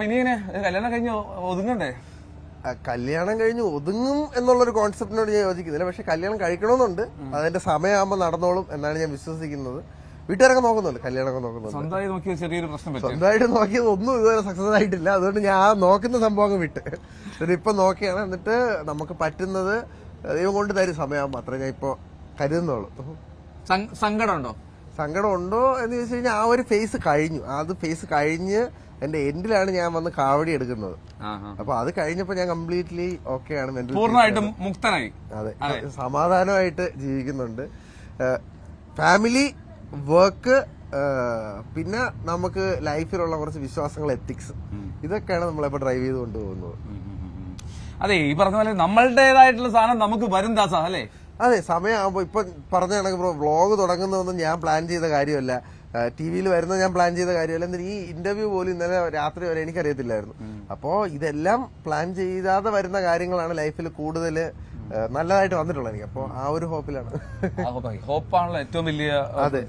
അപ്പൊ ഇനി കല്യാണം കഴിഞ്ഞ് ഒതുങ്ങണ്ടേ കല്യാണം കഴിഞ്ഞ് ഒതുങ്ങും എന്നുള്ളൊരു കോൺസെപ്റ്റിനോട് ഞാൻ യോജിക്കുന്നില്ല പക്ഷെ കല്യാണം കഴിക്കണമെന്നുണ്ട് അതിന്റെ സമയമാകുമ്പോൾ നടന്നോളും എന്നാണ് ഞാൻ വിശ്വസിക്കുന്നത് വീട്ടുകാരൊക്കെ നോക്കുന്നുണ്ട് കല്യാണമൊക്കെ നോക്കുന്നുണ്ട് ചെറിയൊരു പ്രശ്നം സ്വന്തമായിട്ട് നോക്കിയത് ഒന്നും ഇതുവരെ സക്സസ് ആയിട്ടില്ല അതുകൊണ്ട് ഞാൻ നോക്കുന്ന സംഭവം അങ്ങ് വിട്ട് ഇപ്പൊ നോക്കിയാണ് എന്നിട്ട് നമുക്ക് പറ്റുന്നത് ദൈവം കൊണ്ട് തരും സമയമാകുമ്പോൾ അത്ര ഞാൻ ഇപ്പൊ കരുതുന്നുള്ളൂ സങ്കടമുണ്ടോ സങ്കടം ഉണ്ടോ എന്ന് ചോദിച്ചു കഴിഞ്ഞാൽ ആ ഒരു ഫേസ് കഴിഞ്ഞു അത് ഫേസ് കഴിഞ്ഞ് എന്റെ എൻഡിലാണ് ഞാൻ വന്ന് കാവടി എടുക്കുന്നത് അപ്പൊ അത് കഴിഞ്ഞപ്പോ ഞാൻ കംപ്ലീറ്റ്ലി ഓക്കെ ആണ് പൂർണ്ണമായിട്ടും മുക്തനായി അതെ സമാധാനമായിട്ട് ജീവിക്കുന്നുണ്ട് ഫാമിലി വർക്ക് പിന്നെ നമുക്ക് ലൈഫിലുള്ള കുറച്ച് വിശ്വാസങ്ങൾ എത്തിക്സ് ഇതൊക്കെയാണ് നമ്മളെ ഡ്രൈവ് ചെയ്ത് കൊണ്ടുപോകുന്നത് അതെ ഈ പറഞ്ഞ പോലെ നമ്മളുടേതായിട്ടുള്ള സാധനം നമുക്ക് വരും ദാസ അല്ലേ അതെ സമയമാകുമ്പോൾ ഇപ്പം പറഞ്ഞ കണക്ക് ബ്രോ വ്ളോഗ് തുടങ്ങുന്നതൊന്നും ഞാൻ പ്ലാൻ ചെയ്ത കാര്യമല്ല ടി വിയിൽ വരുന്നത് ഞാൻ പ്ലാൻ ചെയ്ത കാര്യമല്ല എന്നാൽ ഈ ഇന്റർവ്യൂ പോലും ഇന്നലെ രാത്രി വരെ എനിക്കറിയത്തില്ലായിരുന്നു അപ്പോൾ ഇതെല്ലാം പ്ലാൻ ചെയ്യാതെ വരുന്ന കാര്യങ്ങളാണ് ലൈഫിൽ കൂടുതൽ നല്ലതായിട്ട് വന്നിട്ടുള്ളത് എനിക്ക് അപ്പോൾ ആ ഒരു ഹോപ്പിലാണ് ഹോപ്പാണല്ലോ ഏറ്റവും വലിയ അതെ